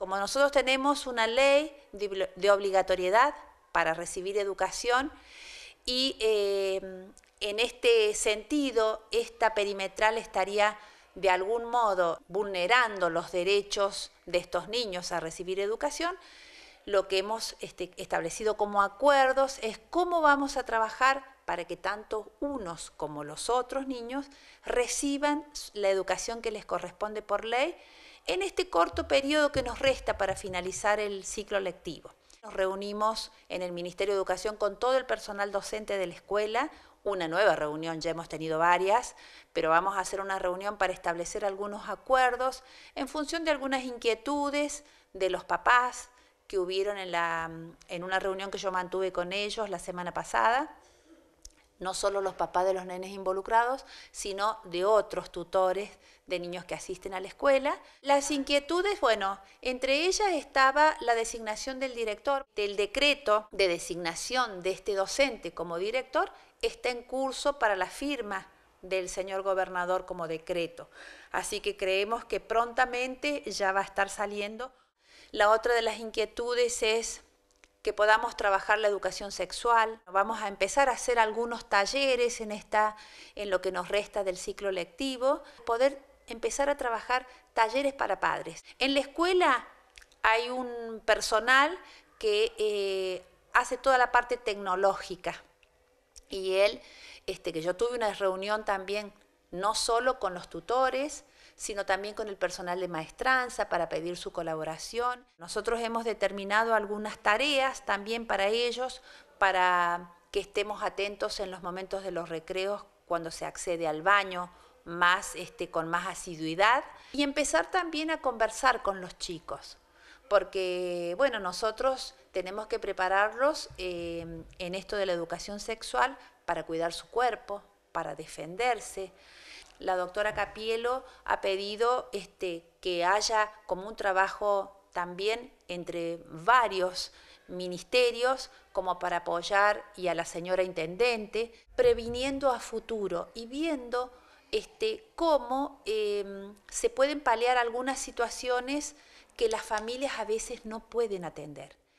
Como nosotros tenemos una ley de, obligatoriedad para recibir educación y em, en este sentido esta perimetral estaría de algún modo vulnerando los derechos de estos niños a recibir educación, lo que hemos este, establecido como acuerdos es cómo vamos a trabajar para que tanto unos como los otros niños reciban la educación que les corresponde por ley en este corto periodo que nos resta para finalizar el ciclo lectivo. Nos reunimos en el Ministerio de Educación con todo el personal docente de la escuela, una nueva reunión, ya hemos tenido varias, pero vamos a hacer una reunión para establecer algunos acuerdos en función de algunas inquietudes de los papás que hubieron en, en una reunión que yo mantuve con ellos la semana pasada no solo los papás de los nenes involucrados, sino de otros tutores de niños que asisten a la escuela. Las inquietudes, bueno, entre ellas estaba la designación del director. El decreto de designación de este docente como director está en curso para la firma del señor gobernador como decreto. Así que creemos que prontamente ya va a estar saliendo. La otra de las inquietudes es que podamos trabajar la educación sexual. Vamos a empezar a hacer algunos talleres en, esta, en lo que nos resta del ciclo lectivo, poder empezar a trabajar talleres para padres. En la escuela hay un personal que eh, hace toda la parte tecnológica y él, este, que yo tuve una reunión también no solo con los tutores, sino también con el personal de maestranza para pedir su colaboración. Nosotros hemos determinado algunas tareas también para ellos, para que estemos atentos en los momentos de los recreos cuando se accede al baño más este, con más asiduidad y empezar también a conversar con los chicos porque bueno nosotros tenemos que prepararlos eh, en esto de la educación sexual para cuidar su cuerpo para defenderse la doctora Capielo ha pedido este, que haya como un trabajo también entre varios ministerios como para apoyar y a la señora intendente, previniendo a futuro y viendo este, cómo em, se pueden paliar algunas situaciones que las familias a veces no pueden atender.